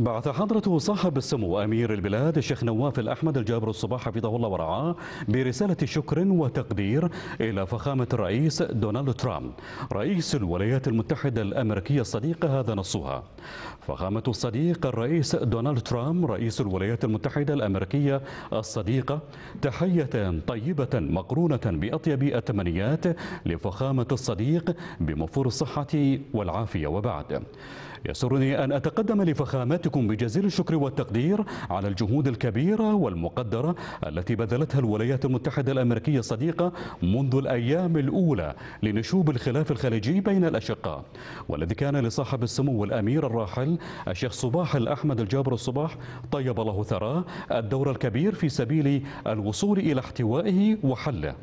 بعث حضرة صاحب السمو أمير البلاد الشيخ نواف الأحمد الجابر الصباح حفظه الله ورعاه برسالة شكر وتقدير إلى فخامة الرئيس دونالد ترامب رئيس الولايات المتحدة الأمريكية الصديقة هذا نصها فخامة الصديق الرئيس دونالد ترامب رئيس الولايات المتحدة الأمريكية الصديقة تحية طيبة مقرونة بأطيب التمنيات لفخامة الصديق بمفور الصحة والعافية وبعد يسرني أن أتقدم لفخاماتكم بجزيل الشكر والتقدير على الجهود الكبيرة والمقدرة التي بذلتها الولايات المتحدة الأمريكية الصديقة منذ الأيام الأولى لنشوب الخلاف الخليجي بين الأشقاء والذي كان لصاحب السمو الأمير الراحل الشيخ صباح الأحمد الجابر الصباح طيب الله ثراه الدور الكبير في سبيل الوصول إلى احتوائه وحله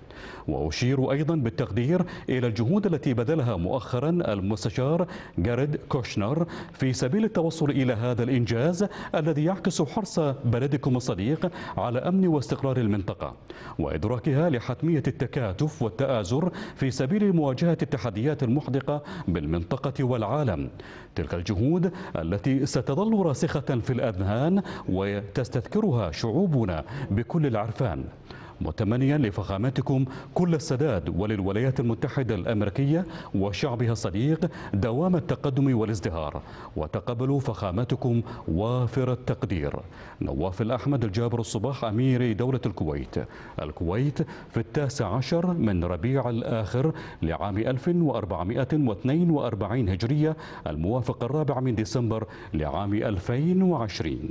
وأشير أيضا بالتقدير إلى الجهود التي بذلها مؤخرا المستشار جارد كوشنر في سبيل التوصل إلى هذا الإنجاز الذي يعكس حرص بلدكم الصديق على أمن واستقرار المنطقة وإدراكها لحتمية التكاتف والتآزر في سبيل مواجهة التحديات المحدقة بالمنطقة والعالم تلك الجهود التي ستظل راسخة في الأذهان وتستذكرها شعوبنا بكل العرفان متمنيا لفخامتكم كل السداد وللولايات المتحدة الأمريكية وشعبها الصديق دوام التقدم والازدهار وتقبلوا فخامتكم وافر التقدير نواف الأحمد الجابر الصباح أمير دولة الكويت الكويت في التاسع عشر من ربيع الآخر لعام 1442 هجرية الموافق الرابع من ديسمبر لعام 2020